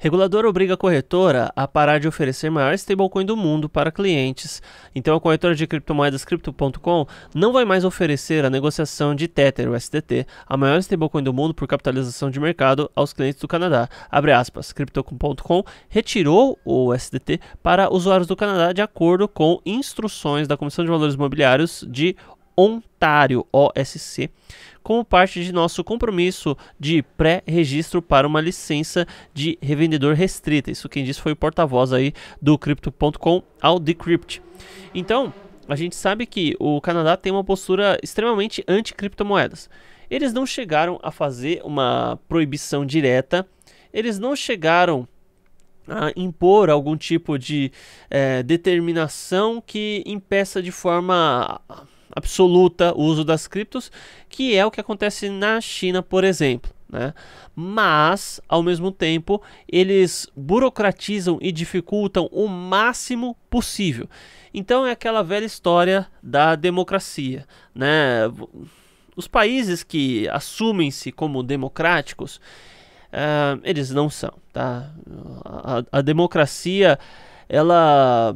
Regulador obriga a corretora a parar de oferecer maior stablecoin do mundo para clientes. Então a corretora de criptomoedas Crypto.com não vai mais oferecer a negociação de Tether, USDT, a maior stablecoin do mundo por capitalização de mercado aos clientes do Canadá. Abre aspas. Crypto.com retirou o USDT para usuários do Canadá de acordo com instruções da Comissão de Valores Mobiliários de Ontário, OSC, como parte de nosso compromisso de pré-registro para uma licença de revendedor restrita. Isso quem disse foi o porta-voz aí do Crypto.com ao Decrypt. Então, a gente sabe que o Canadá tem uma postura extremamente anti-criptomoedas. Eles não chegaram a fazer uma proibição direta, eles não chegaram a impor algum tipo de é, determinação que impeça de forma absoluta o uso das criptos, que é o que acontece na China, por exemplo. Né? Mas, ao mesmo tempo, eles burocratizam e dificultam o máximo possível. Então é aquela velha história da democracia, né? Os países que assumem-se como democráticos, uh, eles não são, tá? A, a democracia, ela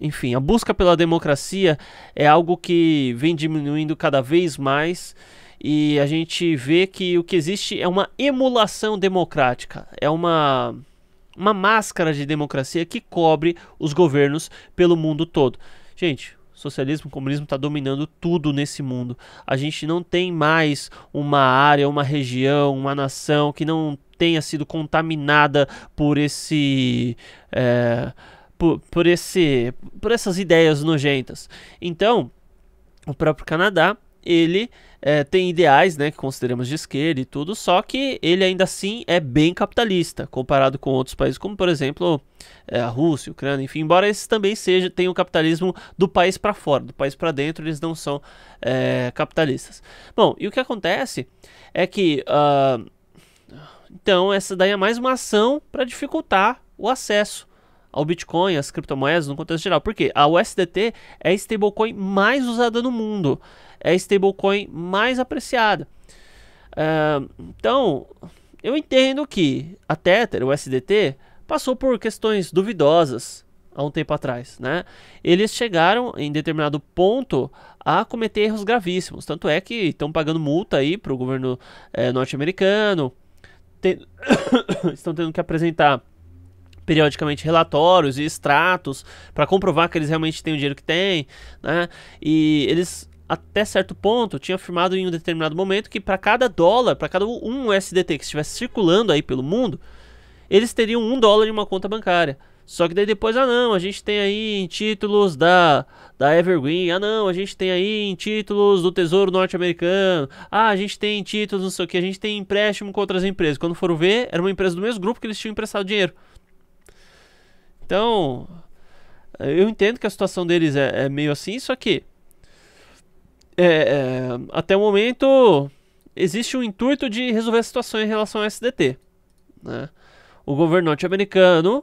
enfim, a busca pela democracia é algo que vem diminuindo cada vez mais e a gente vê que o que existe é uma emulação democrática, é uma uma máscara de democracia que cobre os governos pelo mundo todo. Gente, socialismo, comunismo está dominando tudo nesse mundo. A gente não tem mais uma área, uma região, uma nação que não tenha sido contaminada por esse é, por, por, esse, por essas ideias nojentas. Então, o próprio Canadá, ele é, tem ideais né, que consideramos de esquerda e tudo, só que ele ainda assim é bem capitalista, comparado com outros países, como por exemplo é, a Rússia, a Ucrânia, enfim, embora esses também tem tenham capitalismo do país para fora, do país para dentro eles não são é, capitalistas. Bom, e o que acontece é que. Uh, então, essa daí é mais uma ação para dificultar o acesso ao Bitcoin, às criptomoedas no contexto geral. Por quê? A USDT é a stablecoin mais usada no mundo, é a stablecoin mais apreciada. Uh, então, eu entendo que a Tether, o USDT, passou por questões duvidosas há um tempo atrás, né? Eles chegaram em determinado ponto a cometer erros gravíssimos, tanto é que estão pagando multa aí para o governo é, norte-americano, te... estão tendo que apresentar periodicamente relatórios e extratos para comprovar que eles realmente têm o dinheiro que têm, né? E eles até certo ponto tinham afirmado em um determinado momento que para cada dólar, para cada um USDT que estivesse circulando aí pelo mundo, eles teriam um dólar em uma conta bancária. Só que daí depois, ah não, a gente tem aí em títulos da, da Evergreen, ah não, a gente tem aí em títulos do Tesouro Norte-Americano, ah, a gente tem em títulos não sei o que, a gente tem empréstimo com outras empresas. Quando foram ver, era uma empresa do mesmo grupo que eles tinham emprestado dinheiro. Então, eu entendo que a situação deles é, é meio assim, só que é, é até o momento existe um intuito de resolver a situação em relação ao SDT. Né? O governo norte-americano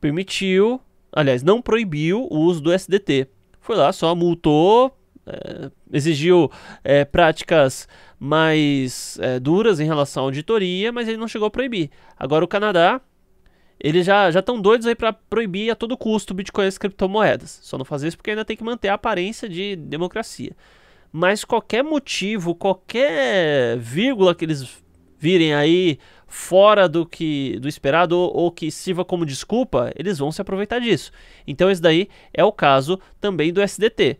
permitiu, aliás, não proibiu o uso do SDT. Foi lá, só multou, é, exigiu é, práticas mais é, duras em relação à auditoria, mas ele não chegou a proibir. Agora o Canadá eles já estão doidos aí para proibir a todo custo Bitcoin e as criptomoedas. Só não fazer isso porque ainda tem que manter a aparência de democracia. Mas qualquer motivo, qualquer vírgula que eles virem aí fora do que do esperado ou, ou, que sirva como desculpa, eles vão se aproveitar disso. Então esse daí é o caso também do SDT.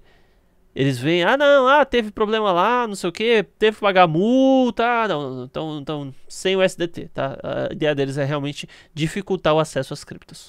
Eles vêm, ah não, ah, teve problema lá, não sei o que, teve que pagar multa, ah, não, então, então sem o SDT, tá? A ideia deles é realmente dificultar o acesso às criptos.